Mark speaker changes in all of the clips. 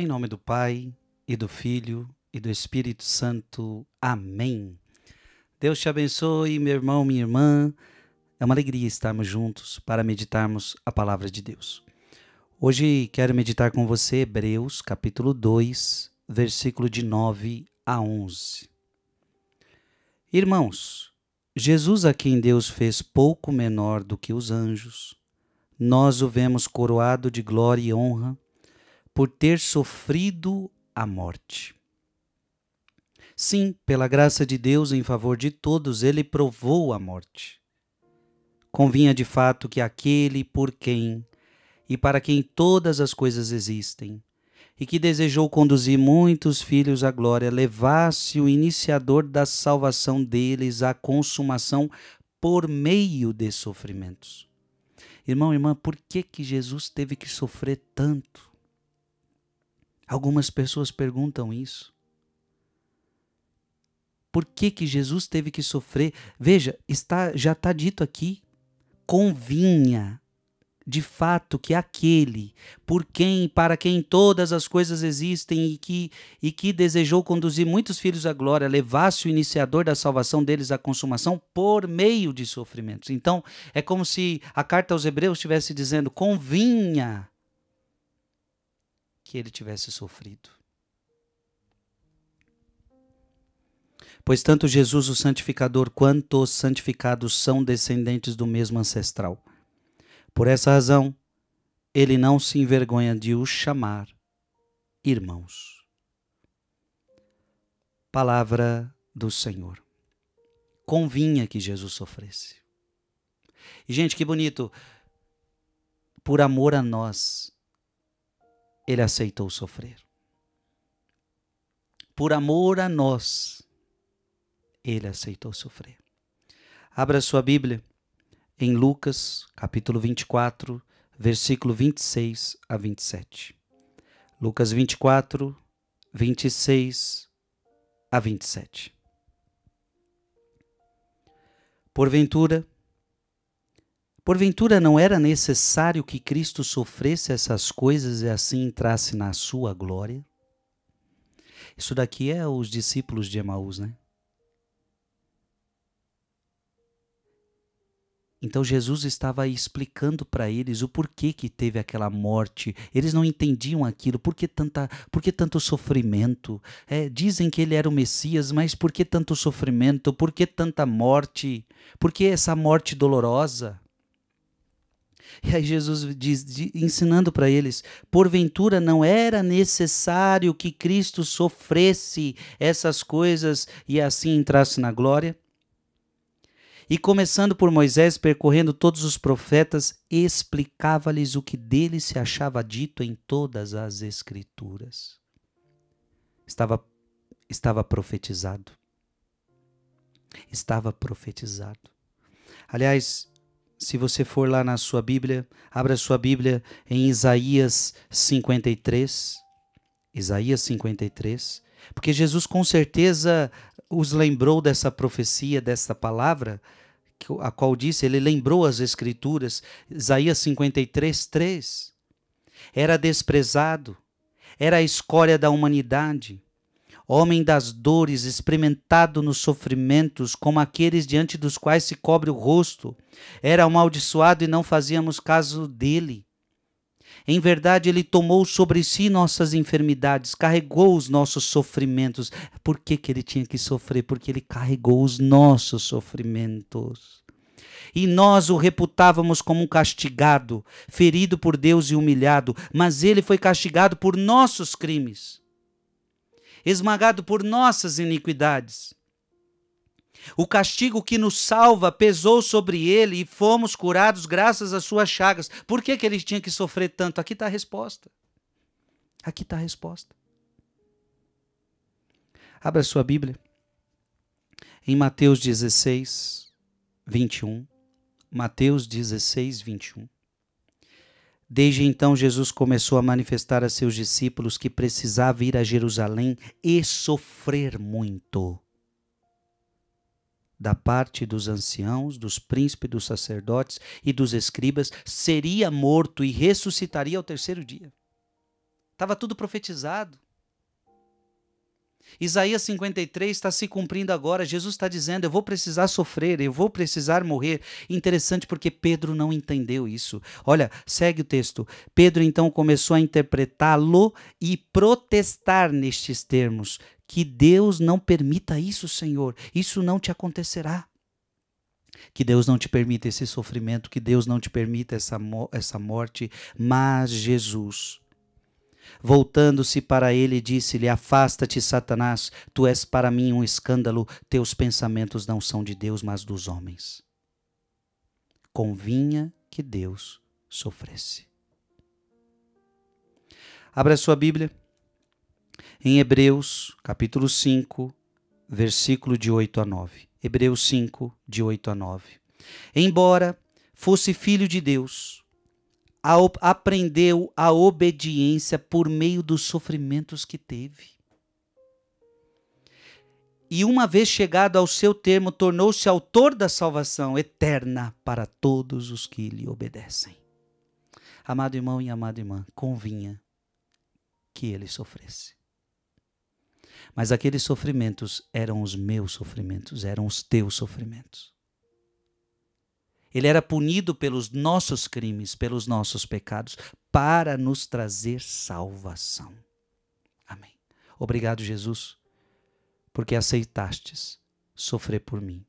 Speaker 1: Em nome do Pai, e do Filho, e do Espírito Santo. Amém. Deus te abençoe, meu irmão, minha irmã. É uma alegria estarmos juntos para meditarmos a palavra de Deus. Hoje quero meditar com você Hebreus, capítulo 2, versículo de 9 a 11. Irmãos, Jesus a quem Deus fez pouco menor do que os anjos, nós o vemos coroado de glória e honra por ter sofrido a morte. Sim, pela graça de Deus em favor de todos, ele provou a morte. Convinha de fato que aquele por quem e para quem todas as coisas existem, e que desejou conduzir muitos filhos à glória, levasse o iniciador da salvação deles à consumação por meio de sofrimentos. Irmão, irmã, por que que Jesus teve que sofrer tanto? Algumas pessoas perguntam isso. Por que, que Jesus teve que sofrer? Veja, está, já está dito aqui. Convinha, de fato, que aquele por quem, para quem todas as coisas existem e que, e que desejou conduzir muitos filhos à glória, levasse o iniciador da salvação deles à consumação por meio de sofrimentos. Então, é como se a carta aos Hebreus estivesse dizendo: convinha que ele tivesse sofrido. Pois tanto Jesus, o santificador, quanto os santificados são descendentes do mesmo ancestral. Por essa razão, ele não se envergonha de os chamar irmãos. Palavra do Senhor. Convinha que Jesus sofresse. E, gente, que bonito. Por amor a nós, ele aceitou sofrer. Por amor a nós, ele aceitou sofrer. Abra sua Bíblia em Lucas, capítulo 24, versículo 26 a 27. Lucas 24, 26 a 27. Porventura, Porventura não era necessário que Cristo sofresse essas coisas e assim entrasse na sua glória? Isso daqui é os discípulos de Emaús, né? Então Jesus estava explicando para eles o porquê que teve aquela morte. Eles não entendiam aquilo, por que, tanta, por que tanto sofrimento? É, dizem que ele era o Messias, mas por que tanto sofrimento? Por que tanta morte? Por que essa morte dolorosa? E aí Jesus diz, ensinando para eles: porventura não era necessário que Cristo sofresse essas coisas e assim entrasse na glória? E começando por Moisés, percorrendo todos os profetas, explicava-lhes o que dele se achava dito em todas as Escrituras. Estava, estava profetizado. Estava profetizado. Aliás, se você for lá na sua Bíblia, abra sua Bíblia em Isaías 53. Isaías 53. Porque Jesus com certeza os lembrou dessa profecia, dessa palavra, a qual disse, ele lembrou as Escrituras. Isaías 53, 3. Era desprezado, era a escória da humanidade homem das dores, experimentado nos sofrimentos, como aqueles diante dos quais se cobre o rosto, era amaldiçoado e não fazíamos caso dele. Em verdade, ele tomou sobre si nossas enfermidades, carregou os nossos sofrimentos. Por que, que ele tinha que sofrer? Porque ele carregou os nossos sofrimentos. E nós o reputávamos como um castigado, ferido por Deus e humilhado, mas ele foi castigado por nossos crimes esmagado por nossas iniquidades. O castigo que nos salva pesou sobre ele e fomos curados graças às suas chagas. Por que, que ele tinha que sofrer tanto? Aqui está a resposta. Aqui está a resposta. Abra sua Bíblia em Mateus 16, 21. Mateus 16, 21. Desde então, Jesus começou a manifestar a seus discípulos que precisava ir a Jerusalém e sofrer muito da parte dos anciãos, dos príncipes, dos sacerdotes e dos escribas, seria morto e ressuscitaria ao terceiro dia. Estava tudo profetizado. Isaías 53 está se cumprindo agora. Jesus está dizendo: Eu vou precisar sofrer, eu vou precisar morrer. Interessante porque Pedro não entendeu isso. Olha, segue o texto. Pedro então começou a interpretá-lo e protestar nestes termos: Que Deus não permita isso, Senhor. Isso não te acontecerá. Que Deus não te permita esse sofrimento, que Deus não te permita essa, essa morte. Mas Jesus Voltando-se para ele, disse-lhe: Afasta-te, Satanás, tu és para mim um escândalo, teus pensamentos não são de Deus, mas dos homens. Convinha que Deus sofresse. Abra a sua Bíblia em Hebreus, capítulo 5, versículo de 8 a 9. Hebreus 5, de 8 a 9. Embora fosse filho de Deus, a aprendeu a obediência por meio dos sofrimentos que teve. E uma vez chegado ao seu termo, tornou-se autor da salvação eterna para todos os que lhe obedecem. Amado irmão e amada irmã, convinha que ele sofresse. Mas aqueles sofrimentos eram os meus sofrimentos, eram os teus sofrimentos. Ele era punido pelos nossos crimes, pelos nossos pecados, para nos trazer salvação. Amém. Obrigado, Jesus, porque aceitastes sofrer por mim,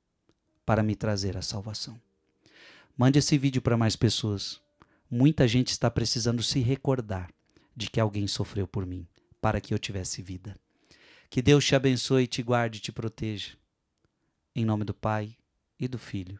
Speaker 1: para me trazer a salvação. Mande esse vídeo para mais pessoas. Muita gente está precisando se recordar de que alguém sofreu por mim, para que eu tivesse vida. Que Deus te abençoe, te guarde e te proteja. Em nome do Pai e do Filho